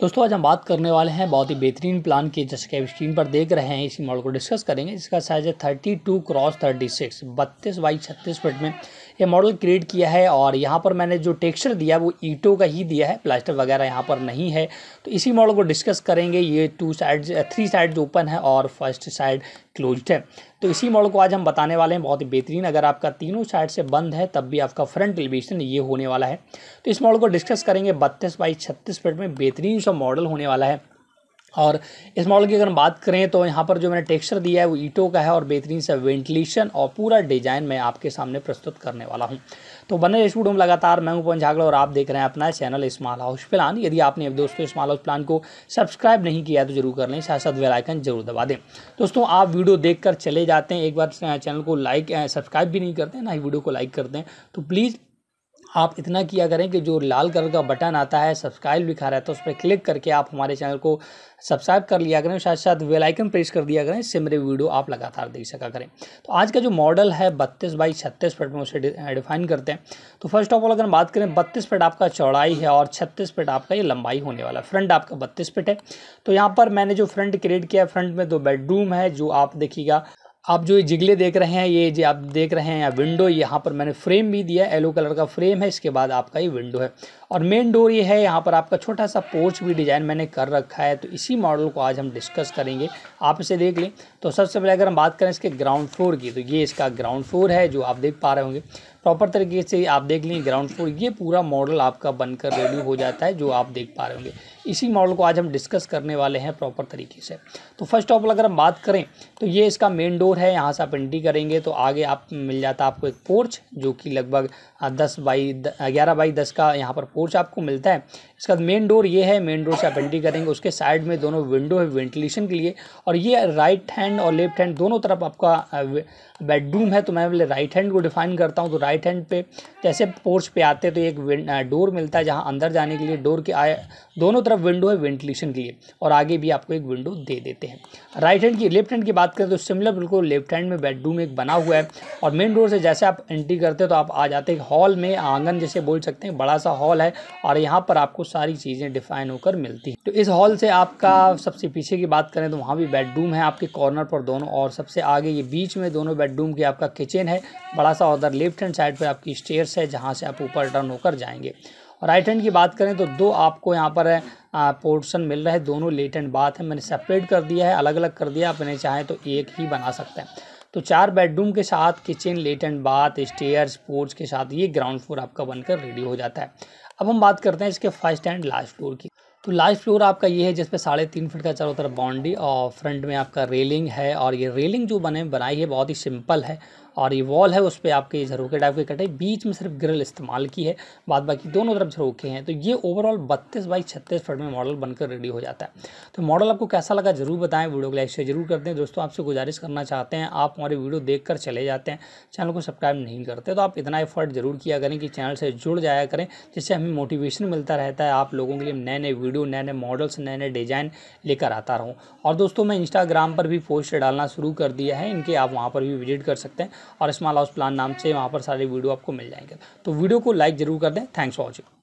दोस्तों आज हम बात करने वाले हैं बहुत ही बेहतरीन प्लान की जैसे कि आप स्क्रीन पर देख रहे हैं इसी मॉडल को डिस्कस करेंगे इसका साइज है thirty two cross thirty six बत्तीस बाई छत्तीस फीट में ये मॉडल क्रिएट किया है और यहाँ पर मैंने जो टेक्सचर दिया वो ईटों का ही दिया है प्लास्टर वगैरह यहाँ पर नहीं है तो इसी मॉडल को डिस्कस करेंगे ये two side three side open है और फर्स्ट साइड क्लोज्ड है तो इसी मॉडल को आज हम बताने वाले हैं बहुत ही बेहतरीन अगर आपका तीनों साइड से बंद है तब भी आपका फ्रंट एलिवेशन ये होने वाला है तो इस मॉडल को डिस्कस करेंगे बत्तीस बाई छत्तीस फिट में बेहतरीन सा मॉडल होने वाला है और इस मॉडल की अगर हम बात करें तो यहाँ पर जो मैंने टेक्सचर दिया है वो ईटों का है और बेहतरीन सा वेंटिलेशन और पूरा डिजाइन मैं आपके सामने प्रस्तुत करने वाला हूँ तो बने स्टूडियो में लगातार मैं हूँ पवन झागड़ा और आप देख रहे हैं अपना चैनल स्मॉल हाउस प्लान यदि आपने अब दोस्तों स्मॉल हाउस प्लान को सब्सक्राइब नहीं किया तो जरूर कर लें साथ साथ वेलाइकन जरूर दबा दें दोस्तों आप वीडियो देख कर चले जाते हैं एक बार चैनल को लाइक सब्सक्राइब भी नहीं करते ना ही वीडियो को लाइक करते हैं तो प्लीज़ आप इतना किया करें कि जो लाल कलर का बटन आता है सब्सक्राइब लिखा रहता है उस पर क्लिक करके आप हमारे चैनल को सब्सक्राइब कर लिया करें साथ साथ वेलाइकन आइकन प्रेस कर दिया करें इससे मेरे वीडियो आप लगातार देख सका करें तो आज का जो मॉडल है बत्तीस बाई छत्तीस फिट में उसे डिफाइन करते हैं तो फर्स्ट ऑफ ऑल अगर हम बात करें बत्तीस फिट आपका चौड़ाई है और छत्तीस फिट आपका ये लंबाई होने वाला है फ्रंट आपका बत्तीस फिट है तो यहाँ पर मैंने जो फ्रंट क्रिएट किया है फ्रंट में दो बेडरूम है जो आप देखिएगा आप जो ये जिगले देख रहे हैं ये जो आप देख रहे हैं विंडो यहाँ पर मैंने फ्रेम भी दिया है येलो कलर का फ्रेम है इसके बाद आपका ये विंडो है और मेन डोर ये है यहाँ पर आपका छोटा सा पोर्च भी डिज़ाइन मैंने कर रखा है तो इसी मॉडल को आज हम डिस्कस करेंगे आप इसे देख लें तो सबसे पहले अगर हम बात करें इसके ग्राउंड फ्लोर की तो ये इसका ग्राउंड फ्लोर है जो आप देख पा रहे होंगे प्रॉपर तरीके से आप देख लेंगे ग्राउंड फ्लोर ये पूरा मॉडल आपका बनकर रेडी हो जाता है जो आप देख पा रहे होंगे इसी मॉडल को आज हम डिस्कस करने वाले हैं प्रॉपर तरीके से तो फर्स्ट ऑफ ऑल अगर हम बात करें तो ये इसका मेन डोर है यहाँ से आप एंट्री करेंगे तो आगे आप मिल जाता है आपको एक पोर्च जो कि लगभग दस बाई ग्यारह बाई दस का यहाँ पर पोर्च आपको मिलता है इसका मेन डोर ये है मेन डोर से आप एंट्री करेंगे उसके साइड में दोनों विंडो है वेंटिलेशन के लिए और ये राइट हैंड और लेफ्ट हैंड दोनों तरफ आपका बेडरूम है तो मैं पहले राइट हैंड को डिफाइन करता हूँ तो राइट हैंड पे जैसे पोर्च पे आते तो एक डोर मिलता है जहाँ अंदर जाने के लिए डोर के आए दोनों तरफ विंडो है वेंटिलेशन के लिए और आगे भी आपको एक विंडो दे देते हैं राइट हैंड की लेफ्ट हैंड की बात करें तो सिमिलर बिल्कुल लेफ्ट हैंड में बेडरूम एक बना हुआ है और मेन डोर से जैसे आप एंट्री करते तो आप आ जाते हैं हॉल में आंगन जैसे बोल सकते हैं बड़ा सा हॉल है और यहाँ पर आपको सारी चीज़ें डिफाइन होकर मिलती हैं तो इस हॉल से आपका सबसे पीछे की बात करें तो वहाँ भी बेडरूम है आपके कॉर्नर पर दोनों और सबसे आगे ये बीच में दोनों बेडरूम की आपका किचन है बड़ा सा उधर लेफ्ट हैंड साइड पे आपकी स्टेयर्स है जहाँ से आप ऊपर टर्न होकर जाएंगे और राइट हैंड की बात करें तो दो आपको यहाँ पर पोर्शन मिल रहा है दोनों लेट एंड बाथ है मैंने सेपरेट कर दिया है अलग अलग कर दिया आप इन्हें चाहें तो एक ही बना सकते हैं तो चार बेडरूम के साथ kitchen lat and bath stairs porch के साथ ये ग्राउंड फ्लोर आपका बनकर रेडी हो जाता है अब हम बात करते हैं इसके फर्स्ट एंड लास्ट फ्लोर की तो लास्ट फ्लोर आपका ये है जिसपे साढ़े तीन फीट का चारों तरफ बाउंड्री और फ्रंट में आपका रेलिंग है और ये रेलिंग जो बने बनाई है बहुत ही सिंपल है और ये वॉल है उस पर आपके झरोके टाइप के कटे बीच में सिर्फ ग्रिल इस्तेमाल की है बाद बाकी दोनों तरफ झरोके हैं तो ये ओवरऑल बत्तीस बाई छत्तीस फट में मॉडल बनकर रेडी हो जाता है तो मॉडल आपको कैसा लगा जरूर बताएं वीडियो को लाइक शेयर जरूर करते हैं दोस्तों आपसे गुजारिश करना चाहते हैं आप हमारे वीडियो देख चले जाते हैं चैनल को सब्सक्राइब नहीं करते तो आप इतना एफर्ट जरूर किया करें कि चैनल से जुड़ जाया करें जिससे हमें मोटिवेशन मिलता रहता है आप लोगों के लिए नए नए वीडियो नए नए मॉडल्स नए नए डिज़ाइन लेकर आता रहूँ और दोस्तों मैं इंस्टाग्राम पर भी पोस्ट डालना शुरू कर दिया है इनके आप वहाँ पर भी विजिट कर सकते हैं और स्मॉल हाउस प्लान नाम से वहाँ पर सारे वीडियो आपको मिल जाएंगे तो वीडियो को लाइक ज़रूर कर दें थैंक्स फॉर वॉचिंग